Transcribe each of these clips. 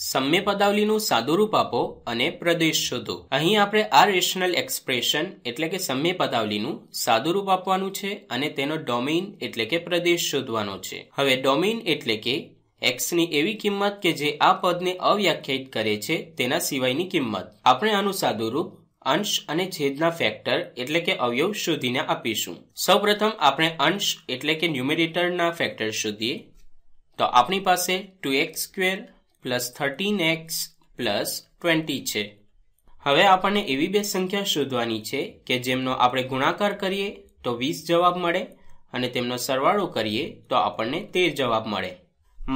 સમ્ય પદાવલીનું રૂપ આપો અને પ્રદેશ શોધો અહીં આપણે આ રેશનલ એક્સપ્રેશન એટલે કે સમ્ય પદાવલીનું રૂપ આપવાનું છે અને તેનો ડોમેઇન એટલે કે પ્રદેશ શોધવાનો છે હવે ડોમેઇન એટલે કે એક્સની એવી કિંમત કે જે આ પદને અવ્યાખ્યાયિત કરે છે તેના સિવાયની કિંમત આપણે આનું રૂપ અંશ અને છેદના ફેક્ટર એટલે કે અવયવ શોધીને આપીશું સૌપ્રથમ આપણે અંશ એટલે કે ન્યુમેરેટરના ફેક્ટર શોધીએ તો આપણી પાસે two x square plus thirteen x plus twenty છે હવે આપણને એવી બે સંખ્યા શોધવાની છે કે જેમનો આપણે ગુણાકાર કરીએ તો વીસ જવાબ મળે અને તેમનો સરવાળો કરીએ તો આપણને તેર જવાબ મળે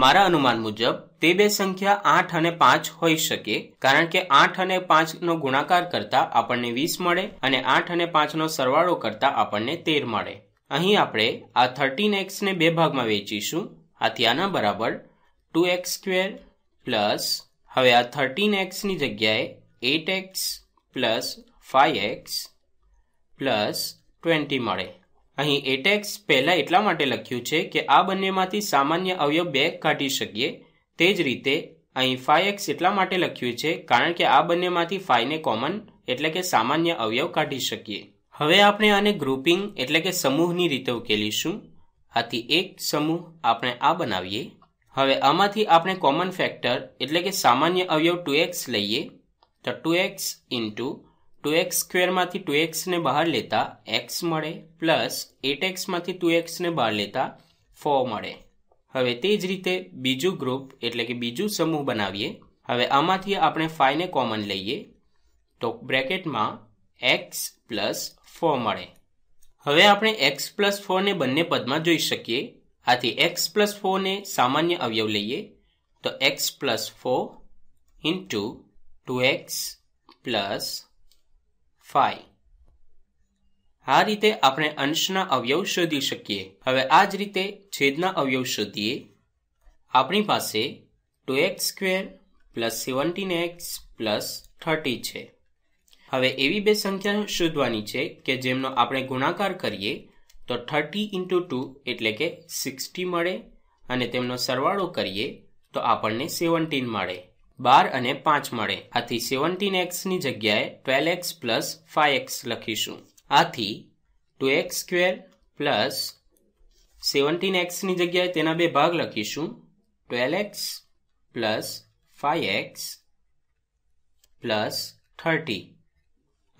મારા અનુમાન મુજબ તે બે સંખ્યા આઠ અને પાંચ હોઈ શકે કારણ કે આઠ અને પાંચનો ગુણાકાર કરતા આપણને વીસ મળે અને આઠ અને પાંચનો સરવાળો કરતા આપણને તેર મળે અહીં આપણે આ થર્ટીન એક્સને બે ભાગમાં વેચીશું આથી આના બરાબર ટુ એક્સ સ્ક્વેર પ્લસ હવે આ થર્ટીન એક્સની જગ્યાએ eight x plus five x plus twenty મળે અહીં એટ એક્સ પહેલાં એટલા માટે લખ્યું છે કે આ બંનેમાંથી સામાન્ય અવયવ બે કાઢી શકીએ તે જ રીતે અહીં ફાઇવ એક્સ એટલા માટે લખ્યું છે કારણ કે આ બંનેમાંથી ફાઇવને કોમન એટલે કે સામાન્ય અવયવ કાઢી શકીએ હવે આપણે આને ગ્રુપિંગ એટલે કે સમૂહની રીતે ઉકેલીશું આથી એક સમૂહ આપણે આ બનાવીએ હવે આમાંથી આપણે કોમન ફેક્ટર એટલે કે સામાન્ય અવયવ ટુ એક્સ લઈએ તો two x into two x સ્ક્વેરમાંથી ટુ એક્સને બહાર લેતા એક્સ મળે પ્લસ એટ એક્સમાંથી ટુ એક્સને બહાર લેતા ફો મળે હવે તે જ રીતે બીજું ગ્રુપ એટલે કે બીજું સમૂહ બનાવીએ હવે આમાંથી આપણે ફાઈવને કોમન લઈએ તો બ્રેકેટમાં એક્સ પ્લસ ફો મળે હવે આપણે એક્સ પ્લસ ફોરને બંને પદમાં જોઈ શકીએ આથી એક્સ પ્લસ ફોરને સામાન્ય અવયવ લઈએ તો x plus four into two x plus five આ રીતે આપણે અંશના અવયવ શોધી શકીએ હવે આ જ રીતે છેદના અવયવ શોધીએ આપણી પાસે two x square plus seventeen x plus thirty છે હવે એવી બે સંખ્યા શોધવાની છે કે જેમનો આપણે ગુણાકાર કરીએ તો થર્ટી ઇન્ટુ ટુ એટલે કે સિક્સટી મળે અને તેમનો સરવાળો કરીએ તો આપણને સેવન્ટીન મળે બાર અને પાંચ મળે આથી સેવન્ટીન એક્સની જગ્યાએ twelve x plus five x લખીશું આથી two x square plus seventeen એક્સની જગ્યાએ તેના બે ભાગ લખીશું twelve x plus five x plus thirty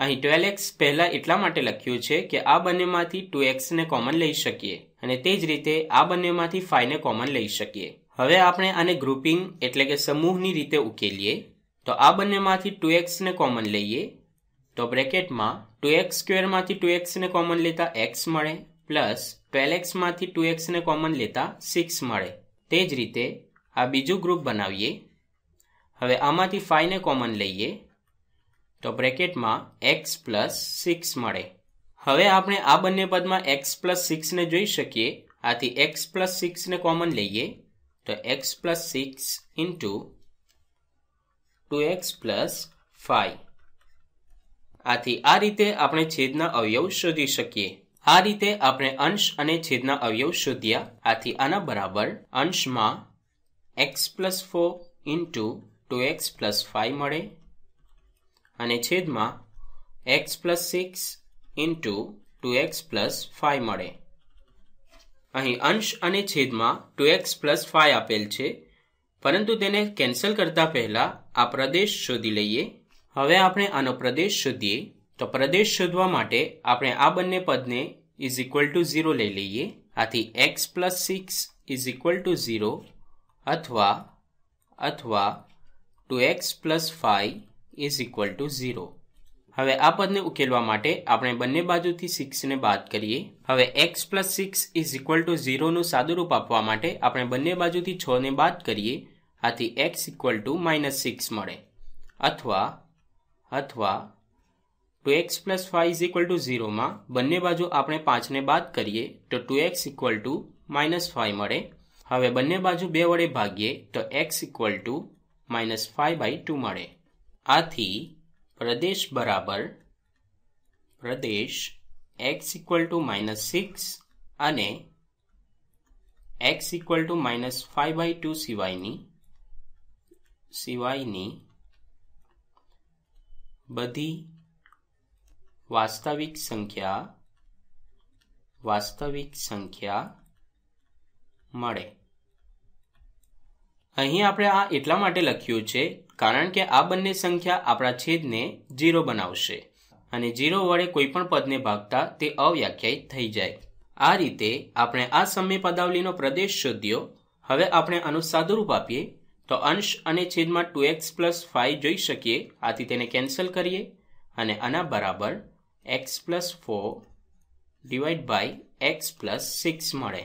અહીં ટ્વેલ્વ એક્સ પહેલાં એટલા માટે લખ્યું છે કે આ બંનેમાંથી ટુ એક્સને કોમન લઈ શકીએ અને તે જ રીતે આ બંનેમાંથી ફાઇવને કોમન લઈ શકીએ હવે આપણે આને ગ્રુપિંગ એટલે કે સમૂહની રીતે ઉકેલીએ તો આ બંનેમાંથી ટુ એક્સને કોમન લઈએ તો બ્રેકેટમાં ટુ એક્સ સ્ક્વેરમાંથી ટુ એક્સને કોમન લેતા એક્સ મળે પ્લસ ટ્વેલ્વ એક્સમાંથી ટુ એક્સને કોમન લેતા સિક્સ મળે તે જ રીતે આ બીજું ગ્રુપ બનાવીએ હવે આમાંથી ફાઇવને કોમન લઈએ તો બ્રેકેટમાં એક્સ પ્લસ સિક્સ મળે હવે આપણે આ બંને પદમાં એક્સ પ્લસ સિક્સને જોઈ શકીએ આથી એક્સ પ્લસ સિક્સને કોમન લઈએ તો x plus six into two x plus five આથી આ રીતે આપણે છેદના અવયવ શોધી શકીએ આ રીતે આપણે અંશ અને છેદના અવયવ શોધ્યા આથી આના બરાબર અંશમાં x plus four into two x plus five મળે અને છેદમાં x plus six into two x plus five મળે અહીં અંશ અને છેદમાં ટુ એક્સ પ્લસ ફાઇવ આપેલ છે પરંતુ તેને કેન્સલ કરતા પહેલાં આ પ્રદેશ શોધી લઈએ હવે આપણે આનો પ્રદેશ શોધીએ તો પ્રદેશ શોધવા માટે આપણે આ બંને પદને ઇઝ ઇક્વલ ટુ ઝીરો લઈ લઈએ આથી x plus six is equal to zero અથવા અથવા two x plus five is equal to zero હવે આ પદને ઉકેલવા માટે આપણે બંને બાજુથી સિક્સને બાદ કરીએ હવે x plus six is equal to ઝીરોનું સાદું રૂપ આપવા માટે આપણે બંને બાજુથી છને બાદ કરીએ આથી x equal to minus six મળે અથવા અથવા two x plus five is equal to ઝીરોમાં બંને બાજુ આપણે પાંચને બાદ કરીએ તો two x equal to minus five મળે હવે બંને બાજુ બે વડે ભાગીએ તો x equal to minus five by two મળે આથી પ્રદેશ બરાબર પ્રદેશ x equal to minus six અને x equal to minus five by two સિવાયની સિવાયની બધી વાસ્તવિક સંખ્યા વાસ્તવિક સંખ્યા મળે અહીં આપણે આ એટલા માટે લખ્યું છે કારણ કે આ બંને સંખ્યા આપણા છેદને જીરો બનાવશે અને જીરો વડે કોઈપણ પદને ભાગતા તે અવ્યાખ્યાયિત થઈ જાય આ રીતે આપણે આ સમય પદાવલીનો પ્રદેશ શોધ્યો હવે આપણે આનું સાદુરૂપ આપીએ તો અંશ અને છેદમાં ટુ એક્સ પ્લસ ફાઇવ જોઈ શકીએ આથી તેને કેન્સલ કરીએ અને આના બરાબર x plus four divide by x plus six મળે